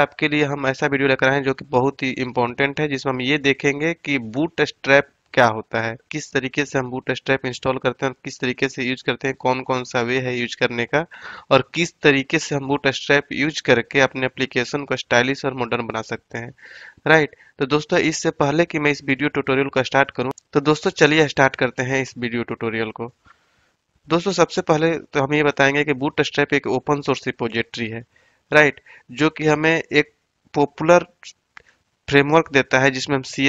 आपके लिए हम ऐसा वीडियो लेकर आए हैं जो कि बहुत ही इम्पोर्टेंट है जिसमें हम ये देखेंगे कि बूट स्ट्रैप क्या होता है किस तरीके से हम बूट स्ट्रैप इंस्टॉल करते हैं और किस तरीके से यूज करते हैं कौन कौन सा वे है यूज करने का और किस तरीके से हम बूट स्ट्रैप यूज करके अपने एप्लीकेशन को स्टाइलिश और मॉडर्न बना सकते हैं राइट तो दोस्तों इससे पहले कि मैं इस वीडियो ट्यूटोरियल को स्टार्ट करूँ तो दोस्तों चलिए स्टार्ट करते हैं इस वीडियो ट्यूटोरियल को दोस्तों सबसे पहले तो हम ये बताएंगे कि बूट स्ट्रैप एक ओपन सोर्स रिपोजिट्री है राइट जो कि हमें एक पॉपुलर फ्रेमवर्क देता है जिसमें हम सी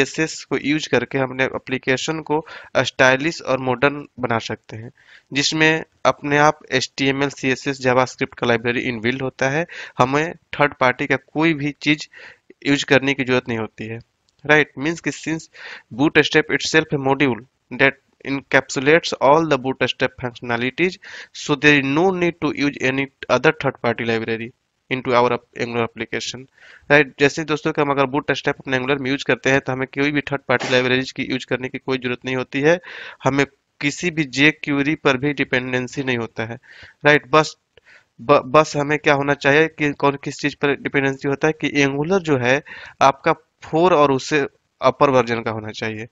को यूज करके हमने एप्लीकेशन को स्टाइलिश और मॉडर्न बना सकते हैं जिसमें अपने आप H T M L C S S script का लाइब्रेरी इनबिल्ड होता है हमें थर्ड पार्टी का कोई भी चीज़ यूज करने की जरूरत नहीं होती है राइट मीन्स कि since Bootstrap itself a module that all the Bootstrap functionalities so there is no need to use any other third party library into our Angular application right जैसे दोस्तों कि हम अगर Bootstrap अपने Angular में use करते हैं तो हमें कोई भी थर्ड पार्टी लाइब्रेरीज की यूज करने की कोई जरूरत नहीं होती है हमें किसी भी जे क्यूरी पर भी डिपेंडेंसी नहीं होता है राइट बस ब, बस हमें क्या होना चाहिए कि कौन किस चीज़ पर डिपेंडेंसी होता है कि एंगुलर जो है आपका फोर और उससे अपर वर्जन का होना चाहिए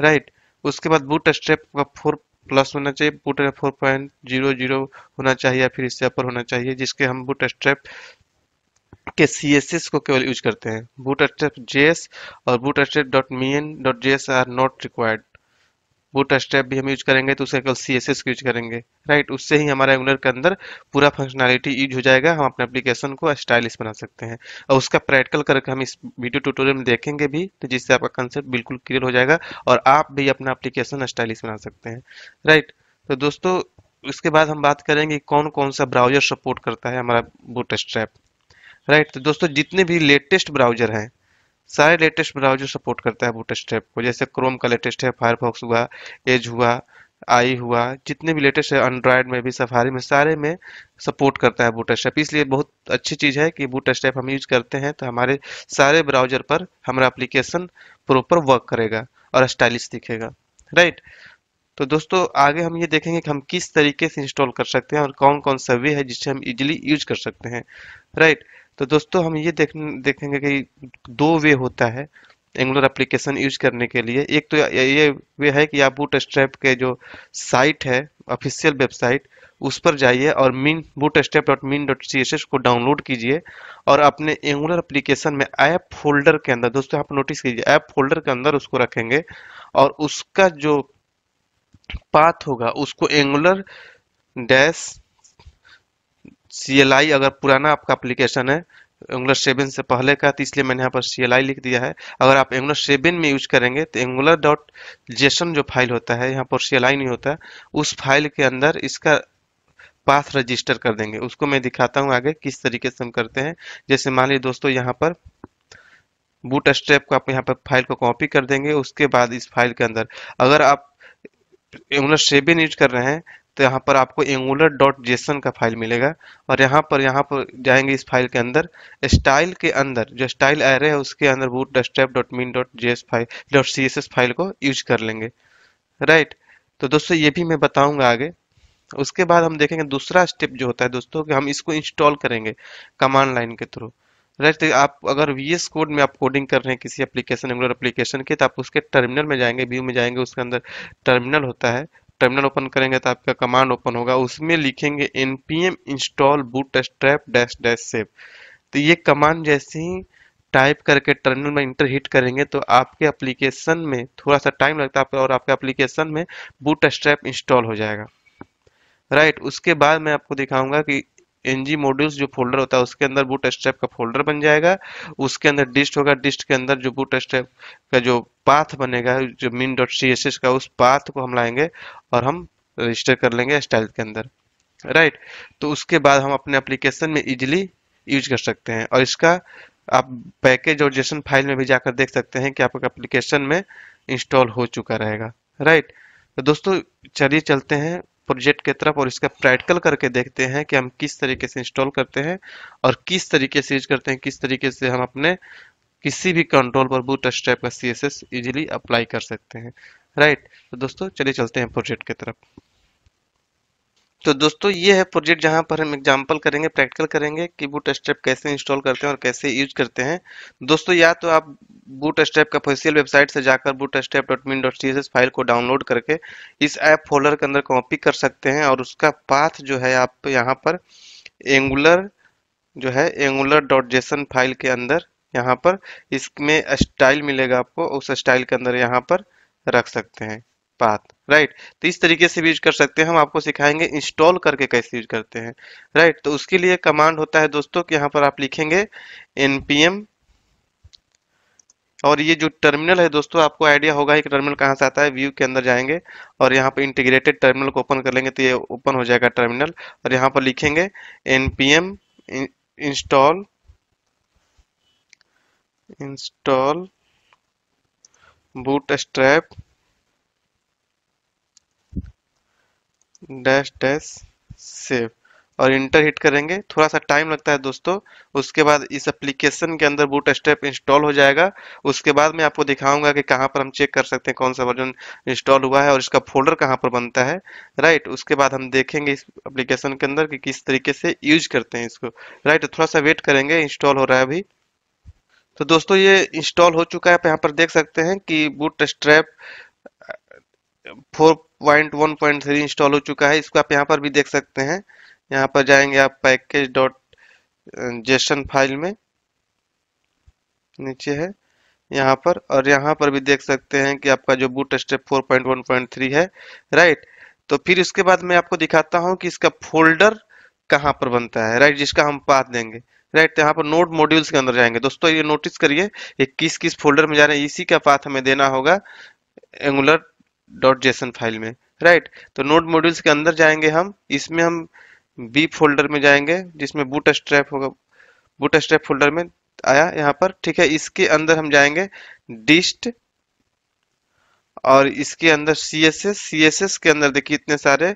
राइट उसके बाद बूट स्ट्रेप का फोर प्लस होना चाहिए boot four point zero zero होना चाहिए या फिर इससे अपर होना चाहिए जिसके हम बूट स्ट्रेप के सी एस एस को केवल यूज करते हैं बूट स्टेप जे एस और boot Bootstrap dot me N dot J S R not required boot step भी हम यूज करेंगे तो उसके केवल सी एस यूज करेंगे राइट उससे ही हमारा एंगुलर के अंदर पूरा फंक्शनैलिटी यूज हो जाएगा हम अपने एप्लीकेशन को स्टाइलिश बना सकते हैं और उसका प्रैक्टिकल करके हम इस वीडियो ट्यूटोरियल में देखेंगे भी तो जिससे आपका कंसेप्ट बिल्कुल क्लियर हो जाएगा और आप भी अपना एप्लीकेशन स्टाइलिश बना सकते हैं राइट तो दोस्तों उसके बाद हम बात करेंगे कौन कौन सा ब्राउजर सपोर्ट करता है हमारा बूट राइट तो दोस्तों जितने भी लेटेस्ट ब्राउजर हैं सारे लेटेस्ट ब्राउजर सपोर्ट करता है बूटस्ट्रैप को जैसे क्रोम का लेटेस्ट है फायरफॉक्स हुआ एज हुआ आई हुआ जितने भी लेटेस्ट है एंड्रॉयड में भी सफारी में सारे में सपोर्ट करता है बूटस्ट्रैप इसलिए बहुत अच्छी चीज़ है कि बूटस्ट्रैप हम यूज करते हैं तो हमारे सारे ब्राउजर पर हमारा अप्लीकेशन प्रॉपर वर्क करेगा और स्टाइलिश दिखेगा राइट तो दोस्तों आगे हम ये देखेंगे कि हम किस तरीके से इंस्टॉल कर सकते हैं और कौन कौन सा वे है जिससे हम इजीली यूज कर सकते हैं राइट तो दोस्तों हम ये देख देखेंगे कि दो वे होता है एंगुलर एप्लीकेशन यूज करने के लिए एक तो ये वे है कि आप बूट स्ट्रैप के जो साइट है ऑफिशियल वेबसाइट उस पर जाइए और mean Bootstrap dot min dot C S S को डाउनलोड कीजिए और अपने एंगुलर एप्लीकेशन में ऐप फोल्डर के अंदर दोस्तों आप नोटिस कीजिए ऐप फोल्डर के अंदर उसको रखेंगे और उसका जो पाथ होगा उसको एंगुलर डैश सी अगर पुराना आपका एप्लीकेशन है एंगुलर सेवन से पहले का तो इसलिए मैंने यहाँ पर सी लिख दिया है अगर आप एंगुलर सेवन में यूज करेंगे तो एंगुलर डॉट जेसन जो फाइल होता है यहाँ पर सी नहीं होता उस फाइल के अंदर इसका पाथ रजिस्टर कर देंगे उसको मैं दिखाता हूँ आगे किस तरीके से हम करते हैं जैसे मान लीजिए दोस्तों यहाँ पर बूट स्टेप को आप यहाँ पर फाइल को कॉपी कर देंगे उसके बाद इस फाइल के अंदर अगर आप एंगुलर सेवन यूज कर रहे हैं तो यहाँ पर आपको एंगुलर डॉट जेसन का फाइल मिलेगा और यहाँ पर यहाँ पर जाएंगे इस फाइल के अंदर स्टाइल के अंदर जो स्टाइल एरे है उसके अंदर Bootstrap dot min dot J S file dot C S S file को यूज कर लेंगे राइट तो दोस्तों ये भी मैं बताऊंगा आगे उसके बाद हम देखेंगे दूसरा स्टेप जो होता है दोस्तों कि हम इसको इंस्टॉल करेंगे कमांड लाइन के थ्रू राइट तो आप अगर वी कोड में आप कोडिंग कर रहे हैं किसी एप्लीकेशन एंगुलर एप्लीकेशन के तो आप उसके टर्मिनल में जाएंगे व्यू में जाएंगे उसके अंदर टर्मिनल होता है टर्मिनल ओपन करेंगे तो आपका कमांड ओपन होगा उसमें लिखेंगे npm install bootstrap dash dash save तो ये कमांड जैसे ही टाइप करके टर्मिनल में इंटर हिट करेंगे तो आपके एप्लीकेशन में थोड़ा सा टाइम लगता है और आपके एप्लीकेशन में बूट स्ट्रैप इंस्टॉल हो जाएगा राइट right, उसके बाद मैं आपको दिखाऊंगा कि एनजी मॉड्यूल्स जो फोल्डर होता है उसके अंदर बूट स्टेप का फोल्डर बन जाएगा उसके अंदर डिस्ट होगा डिस्ट के अंदर जो बूट स्टेप का जो पाथ बनेगा जो min dot C S S का उस पाथ को हम लाएंगे और हम रजिस्टर कर लेंगे स्टाइल के अंदर राइट तो उसके बाद हम अपने एप्लीकेशन में इजिली यूज कर सकते हैं और इसका आप पैकेज और जेसन फाइल में भी जाकर देख सकते हैं कि आपका एप्लीकेशन में इंस्टॉल हो चुका रहेगा राइट तो दोस्तों चलिए चलते हैं प्रोजेक्ट की तरफ और इसका प्रैक्टिकल करके देखते हैं कि हम किस तरीके से इंस्टॉल करते हैं और किस तरीके से यूज करते हैं किस तरीके से हम अपने किसी भी कंट्रोल पर बूट स्टेप का सी एस अप्लाई कर सकते हैं राइट तो दोस्तों चलिए चलते हैं प्रोजेक्ट की तरफ तो दोस्तों ये है प्रोजेक्ट जहाँ पर हम एग्जाम्पल करेंगे प्रैक्टिकल करेंगे कि बूट स्टेप कैसे इंस्टॉल करते हैं और कैसे यूज करते हैं दोस्तों या तो आप बूट स्टेप के ऑफिशियल वेबसाइट से जाकर Bootstrap dot min bootstrap.min.css file को डाउनलोड करके इस ऐप फोल्डर के अंदर कॉपी कर सकते हैं और उसका पाथ जो है आप यहाँ पर एंगुलर जो है एंगुलर डॉट जेसन फाइल के अंदर यहाँ पर इसमें स्टाइल मिलेगा आपको उस स्टाइल के अंदर यहाँ पर रख सकते हैं पाथ राइट right. तो इस तरीके से यूज कर सकते हैं हम आपको सिखाएंगे इंस्टॉल करके कैसे यूज करते हैं राइट right. तो उसके लिए कमांड होता है दोस्तों कि यहाँ पर आप लिखेंगे npm और ये जो टर्मिनल है दोस्तों आपको आइडिया होगा कि टर्मिनल कहाँ से आता है व्यू के अंदर जाएंगे और यहाँ पर इंटीग्रेटेड टर्मिनल को ओपन कर लेंगे तो ये ओपन हो जाएगा टर्मिनल और यहाँ पर लिखेंगे N P M install install Bootstrap dash dash save और इंटर हिट करेंगे थोड़ा सा टाइम लगता है दोस्तों उसके बाद इस एप्लीकेशन के अंदर बूट स्टेप इंस्टॉल हो जाएगा उसके बाद मैं आपको दिखाऊंगा कि कहाँ पर हम चेक कर सकते हैं कौन सा वर्जन इंस्टॉल हुआ है और इसका फोल्डर कहाँ पर बनता है राइट उसके बाद हम देखेंगे इस एप्लीकेशन के अंदर कि किस तरीके से यूज करते हैं इसको राइट थोड़ा सा वेट करेंगे इंस्टॉल हो रहा है अभी तो दोस्तों ये इंस्टॉल हो चुका है आप यहाँ पर देख सकते हैं कि Bootstrap four point one point three install हो चुका है इसको आप यहाँ पर भी देख सकते हैं यहाँ पर जाएंगे आप पैकेज डॉट जेसन फाइल में नीचे है यहाँ पर और यहाँ पर भी देख सकते हैं कि आपका जो बूट स्टेप 4.1.3 है राइट तो फिर इसके बाद मैं आपको दिखाता हूँ कि इसका फोल्डर कहाँ पर बनता है राइट जिसका हम पाथ देंगे राइट तो यहाँ पर नोट मॉड्यूल्स के अंदर जाएंगे दोस्तों ये नोटिस करिए ये किस किस फोल्डर में जा रहे हैं इसी का पाथ हमें देना होगा एंगुलर डॉट जेसन फाइल में राइट तो नोट मॉड्यूल्स के अंदर जाएंगे हम इसमें हम बी फोल्डर में जाएंगे जिसमें बूट स्ट्रैप होगा बूट स्ट्रैप फोल्डर में आया यहाँ पर ठीक है इसके अंदर हम जाएंगे डिस्ट और इसके अंदर C S S C S S के अंदर देखिए इतने सारे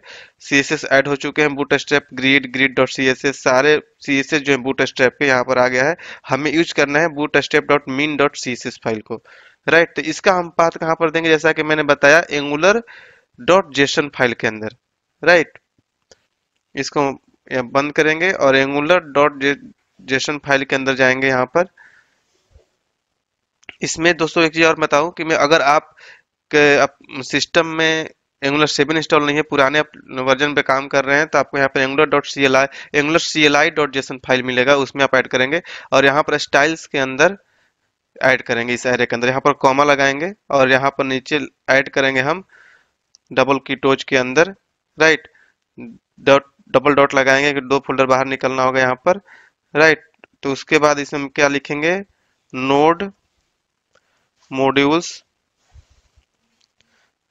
सी एस एस एड हो चुके हैं Bootstrap grid grid dot C S S सारे सी एस एस जो है बूट स्ट्रैप के यहाँ पर आ गया है हमें यूज करना है Bootstrap dot min dot C S S file को राइट तो इसका हम पाथ कहाँ पर देंगे जैसा कि मैंने बताया एंगुलर डॉट जेसन फाइल के अंदर राइट इसको बंद करेंगे और एंगुलर डॉट जेसन फाइल के अंदर जाएंगे यहाँ पर इसमें दोस्तों एक चीज़ और बताऊं कि मैं अगर आप के सिस्टम में एंगुलर सेवन इंस्टॉल नहीं है पुराने वर्जन पे काम कर रहे हैं तो आपको यहाँ पर Angular dot C L I Angular C L I dot JSON file मिलेगा उसमें आप ऐड करेंगे और यहाँ पर स्टाइल्स के अंदर ऐड करेंगे इस एरे के अंदर यहाँ पर कॉमा लगाएंगे और यहाँ पर नीचे ऐड करेंगे हम डबल की टोच के अंदर राइट डॉट डबल डॉट लगाएंगे कि दो फोल्डर बाहर निकलना होगा यहाँ पर राइट तो उसके बाद इसमें हम क्या लिखेंगे नोड मॉड्यूल्स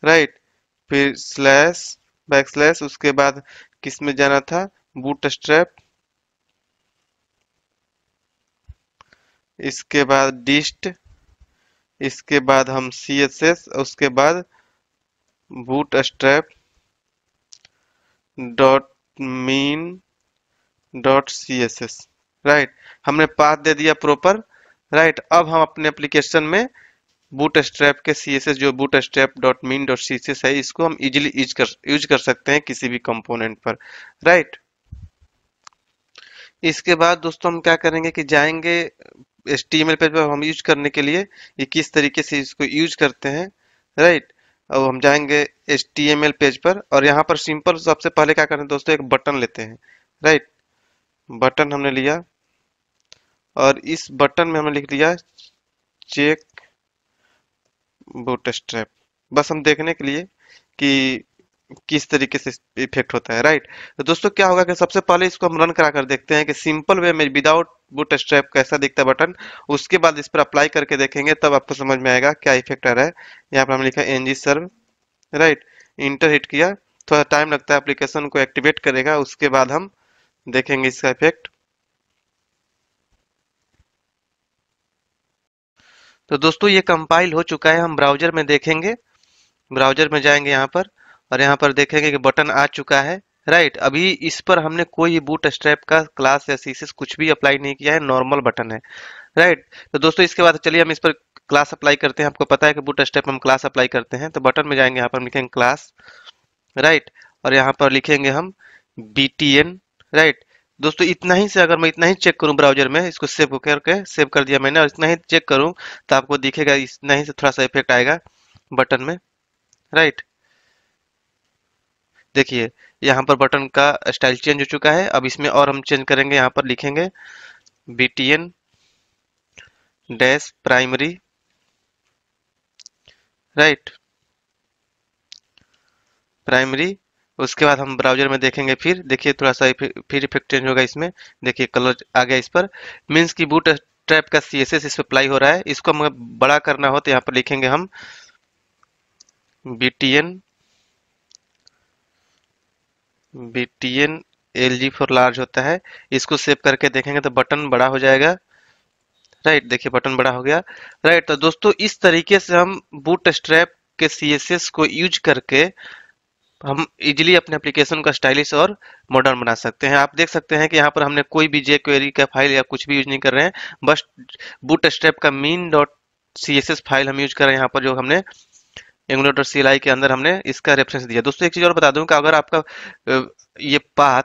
राइट फिर स्लैश बैक स्लैश उसके बाद किस में जाना था बूट स्ट्रैप इसके बाद डिस्ट इसके बाद हम सी एस एस उसके बाद Bootstrap dot min dot C S S right हमने पाथ दे दिया प्रॉपर राइट right, अब हम अपने एप्लीकेशन में बूट स्ट्रैप के सी एस एस जो Bootstrap dot min dot C S S है इसको हम इजिली यूज कर यूज कर सकते हैं किसी भी कंपोनेंट पर राइट right. इसके बाद दोस्तों हम क्या करेंगे कि जाएंगे H T M L page पर हम यूज करने के लिए ये किस तरीके से इसको यूज करते हैं राइट right. अब हम जाएंगे एच पेज पर और यहाँ पर सिंपल सबसे पहले क्या करें दोस्तों एक बटन लेते हैं राइट बटन हमने लिया और इस बटन में हमने लिख दिया चेक बूट स्ट्रैप बस हम देखने के लिए कि किस तरीके से इफेक्ट होता है राइट तो दोस्तों क्या होगा कि सबसे पहले इसको हम रन करा कर देखते हैं कि सिंपल वे में विदाउट बुट स्ट्रैप कैसा दिखता है बटन उसके बाद इस पर अप्लाई करके देखेंगे तब आपको समझ में आएगा क्या इफेक्ट आ रहा है यहाँ पर हमने लिखा N G serve right enter hit किया थोड़ा टाइम लगता है एप्लीकेशन को एक्टिवेट करेगा उसके बाद हम देखेंगे इसका इफेक्ट तो दोस्तों ये कंपाइल हो चुका है हम ब्राउजर में देखेंगे ब्राउजर में जाएंगे यहाँ पर और यहाँ पर देखेंगे कि बटन आ चुका है राइट अभी इस पर हमने कोई बूट स्ट्रैप का क्लास या सीसेस कुछ भी अप्लाई नहीं किया है नॉर्मल बटन है राइट तो दोस्तों इसके बाद चलिए हम इस पर क्लास अप्लाई करते हैं आपको पता है कि बूट स्ट्रैप हम क्लास अप्लाई करते हैं तो बटन में जाएंगे यहाँ पर लिखेंगे क्लास राइट और यहाँ पर लिखेंगे हम बी राइट दोस्तों इतना ही से अगर मैं इतना ही चेक करूं ब्राउजर में इसको सेव करके सेव कर दिया मैंने और इतना ही चेक करूं तो आपको दिखेगा इतना ही से थोड़ा सा इफेक्ट आएगा बटन में राइट देखिए यहाँ पर बटन का स्टाइल चेंज हो चुका है अब इसमें और हम चेंज करेंगे यहाँ पर लिखेंगे B T N dash primary right primary उसके बाद हम ब्राउजर में देखेंगे फिर देखिए थोड़ा सा फिर इफेक्ट चेंज होगा इसमें देखिए कलर आ गया इस पर मीन्स की बूट ट्रैप का सी एस एस इस पर अप्लाई हो रहा है इसको हमें बड़ा करना हो तो यहाँ पर लिखेंगे हम B T N B T N L G for large होता है इसको सेव करके देखेंगे तो बटन बड़ा हो जाएगा राइट right, देखिए बटन बड़ा हो गया राइट right, तो दोस्तों इस तरीके से हम बूट स्ट्रैप के सी को यूज करके हम इजीली अपने एप्लीकेशन का स्टाइलिश और मॉडर्न बना सकते हैं आप देख सकते हैं कि यहाँ पर हमने कोई भी जे क्वेरी का फाइल या कुछ भी यूज नहीं कर रहे हैं बस बूट स्ट्रैप का मीन डॉट सी फाइल हम यूज कर रहे हैं यहाँ पर जो हमने एंगुलर डॉट सी के अंदर हमने इसका रेफरेंस दिया दोस्तों एक चीज़ और बता दूँ कि अगर आपका ये पाथ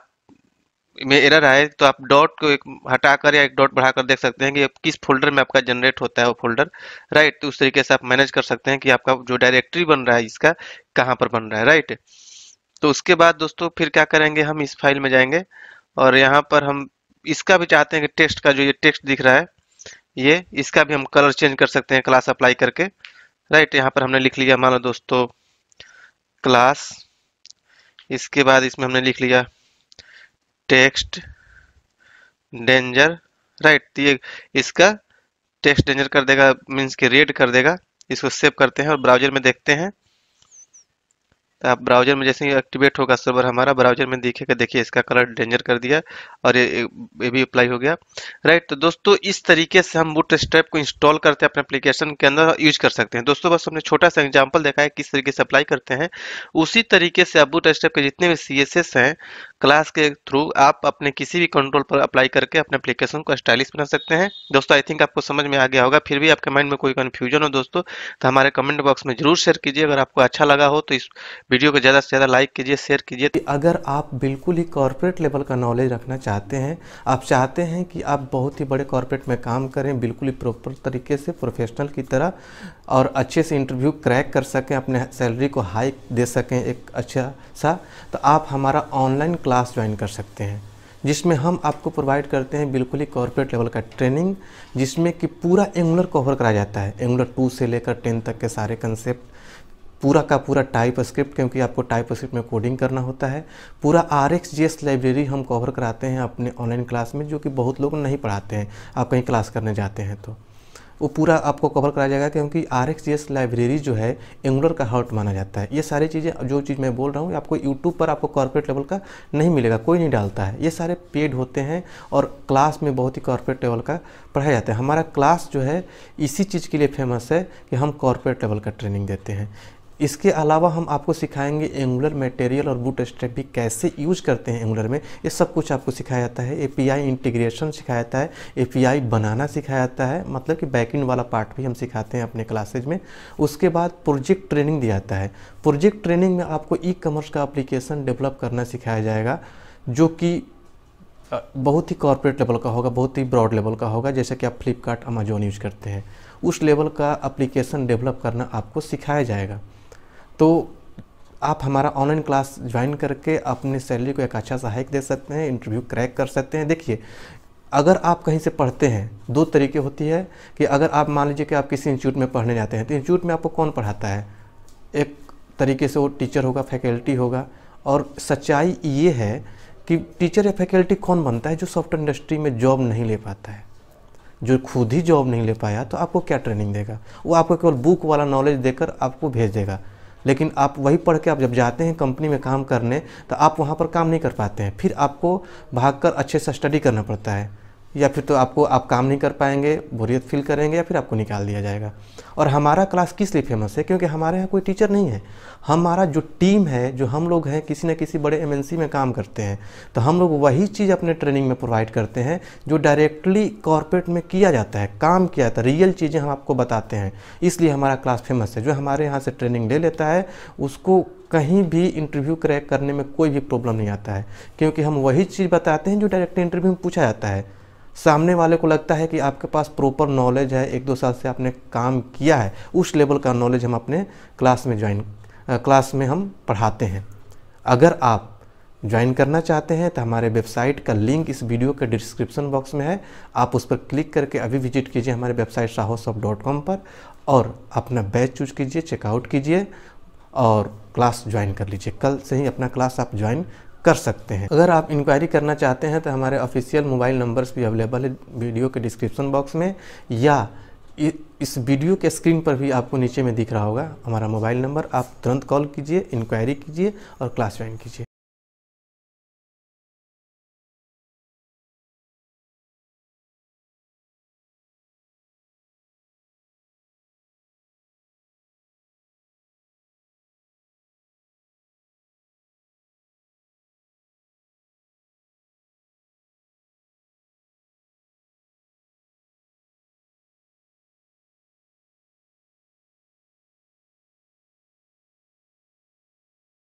में एरर आए तो आप डॉट को एक हटाकर या एक डॉट बढ़ाकर देख सकते हैं कि किस फोल्डर में आपका जनरेट होता है वो फोल्डर राइट तो उस तरीके से आप मैनेज कर सकते हैं कि आपका जो डायरेक्टरी बन रहा है इसका कहाँ पर बन रहा है राइट तो उसके बाद दोस्तों फिर क्या करेंगे हम इस फाइल में जाएंगे और यहाँ पर हम इसका भी चाहते हैं कि टेक्स्ट का जो ये टेक्स्ट दिख रहा है ये इसका भी हम कलर चेंज कर सकते हैं क्लास अप्लाई करके राइट यहाँ पर हमने लिख लिया मान लो दोस्तों क्लास इसके बाद इसमें हमने लिख लिया टेक्स्ट डेंजर राइट तो ये इसका टेक्स्ट डेंजर कर देगा मीन्स के रेड कर देगा इसको सेव करते हैं और ब्राउजर में देखते हैं आप ब्राउजर में जैसे ही एक्टिवेट होगा सर्वर हमारा ब्राउजर में देखेगा देखिए इसका कलर डेंजर कर दिया और ये ये भी अप्लाई हो गया राइट तो दोस्तों इस तरीके से हम बूट स्ट्रैप को इंस्टॉल करते हैं अपने एप्लीकेशन के अंदर यूज कर सकते हैं दोस्तों बस हमने छोटा सा एग्जाम्पल देखा है किस तरीके से अप्लाई करते हैं उसी तरीके से आप बूट स्ट्रैप के जितने भी सी हैं क्लास के थ्रू आप अपने किसी भी कंट्रोल पर अप्लाई करके अपने एप्लीकेशन को स्टाइलिश बना सकते हैं दोस्तों आई थिंक आपको समझ में आ गया होगा फिर भी आपके माइंड में कोई कन्फ्यूजन हो दोस्तों तो हमारे कमेंट बॉक्स में जरूर शेयर कीजिए अगर आपको अच्छा लगा हो तो इस वीडियो को ज़्यादा से ज़्यादा लाइक कीजिए शेयर कीजिए अगर आप बिल्कुल ही कॉरपोरेट लेवल का नॉलेज रखना चाहते हैं आप चाहते हैं कि आप बहुत ही बड़े कॉरपोरेट में काम करें बिल्कुल ही प्रॉपर तरीके से प्रोफेशनल की तरह और अच्छे से इंटरव्यू क्रैक कर सकें अपने सैलरी को हाई दे सकें एक अच्छा सा तो आप हमारा ऑनलाइन क्लास क्लास ज्वाइन कर सकते हैं जिसमें हम आपको प्रोवाइड करते हैं बिल्कुल ही कॉरपोरेट लेवल का ट्रेनिंग जिसमें कि पूरा एंगुलर कवर कराया जाता है एंगुलर टू से लेकर टेन तक के सारे कंसेप्ट पूरा का पूरा टाइप स्क्रिप्ट क्योंकि आपको टाइप स्क्रिप्ट में कोडिंग करना होता है पूरा R X J S library हम कवर कराते हैं अपने ऑनलाइन क्लास में जो कि बहुत लोग नहीं पढ़ाते हैं आप कहीं क्लास करने जाते हैं तो वो पूरा आपको कवर कराया जाएगा क्योंकि आर एक्स लाइब्रेरी जो है एंगुलर का हार्ट माना जाता है ये सारी चीज़ें जो चीज़ मैं बोल रहा हूँ आपको यूट्यूब पर आपको कॉर्पोरेट लेवल का नहीं मिलेगा कोई नहीं डालता है ये सारे पेड होते हैं और क्लास में बहुत ही कॉर्पोरेट लेवल का पढ़ाया जाता है हमारा क्लास जो है इसी चीज़ के लिए फेमस है कि हम कॉर्पोरेट लेवल का ट्रेनिंग देते हैं इसके अलावा हम आपको सिखाएंगे एंगुलर मटेरियल और बूट स्ट्रैप भी कैसे यूज़ करते हैं एंगुलर में ये सब कुछ आपको सिखाया जाता है ए इंटीग्रेशन सिखाया जाता है ए बनाना सिखाया जाता है मतलब कि बैकिंग वाला पार्ट भी हम सिखाते हैं अपने क्लासेज में उसके बाद प्रोजेक्ट ट्रेनिंग दिया जाता है प्रोजेक्ट ट्रेनिंग में आपको ई कॉमर्स का अप्लीकेशन डेवलप करना सिखाया जाएगा जो कि बहुत ही कॉरपोरेट लेवल का होगा बहुत ही ब्रॉड लेवल का होगा जैसे कि आप फ्लिपकार्ट अमेजोन यूज़ करते हैं उस लेवल का एप्लीकेशन डेवलप करना आपको सिखाया जाएगा तो आप हमारा ऑनलाइन क्लास ज्वाइन करके अपनी सैलरी को एक अच्छा सहायक दे सकते हैं इंटरव्यू क्रैक कर सकते हैं देखिए अगर आप कहीं से पढ़ते हैं दो तरीके होती है कि अगर आप मान लीजिए कि आप किसी इंस्टीट्यूट में पढ़ने जाते हैं तो इंस्टीट्यूट में आपको कौन पढ़ाता है एक तरीके से वो टीचर होगा फैकल्टी होगा और सच्चाई ये है कि टीचर या फैकल्टी कौन बनता है जो सॉफ्टवेयर इंडस्ट्री में जॉब नहीं ले पाता है जो खुद ही जॉब नहीं ले पाया तो आपको क्या ट्रेनिंग देगा वो आपको केवल बुक वाला नॉलेज देकर आपको भेज देगा लेकिन आप वही पढ़ के आप जब जाते हैं कंपनी में काम करने तो आप वहाँ पर काम नहीं कर पाते हैं फिर आपको भागकर अच्छे से स्टडी करना पड़ता है या फिर तो आपको आप काम नहीं कर पाएंगे बोरियत फील करेंगे या फिर आपको निकाल दिया जाएगा और हमारा क्लास किस लिए फेमस है क्योंकि हमारे यहाँ कोई टीचर नहीं है हमारा जो टीम है जो हम लोग हैं किसी न किसी बड़े एमएनसी में काम करते हैं तो हम लोग वही चीज़ अपने ट्रेनिंग में प्रोवाइड करते हैं जो डायरेक्टली कॉरपोरेट में किया जाता है काम किया जाता है रियल चीज़ें हम आपको बताते हैं इसलिए हमारा क्लास फेमस है जो हमारे यहाँ से ट्रेनिंग ले लेता है उसको कहीं भी इंटरव्यू क्रैक करने में कोई भी प्रॉब्लम नहीं आता है क्योंकि हम वही चीज़ बताते हैं जो डायरेक्टली इंटरव्यू में पूछा जाता है सामने वाले को लगता है कि आपके पास प्रॉपर नॉलेज है एक दो साल से आपने काम किया है उस लेवल का नॉलेज हम अपने क्लास में ज्वाइन क्लास में हम पढ़ाते हैं अगर आप ज्वाइन करना चाहते हैं तो हमारे वेबसाइट का लिंक इस वीडियो के डिस्क्रिप्शन बॉक्स में है आप उस पर क्लिक करके अभी विजिट कीजिए हमारे वेबसाइट कॉम पर और अपना बैच चूज कीजिए चेकआउट कीजिए और क्लास ज्वाइन कर लीजिए कल से ही अपना क्लास आप ज्वाइन कर सकते हैं अगर आप इंक्वायरी करना चाहते हैं तो हमारे ऑफिशियल मोबाइल नंबर्स भी अवेलेबल है वीडियो के डिस्क्रिप्शन बॉक्स में या इस वीडियो के स्क्रीन पर भी आपको नीचे में दिख रहा होगा हमारा मोबाइल नंबर आप तुरंत कॉल कीजिए इंक्वायरी कीजिए और क्लास ज्वाइन कीजिए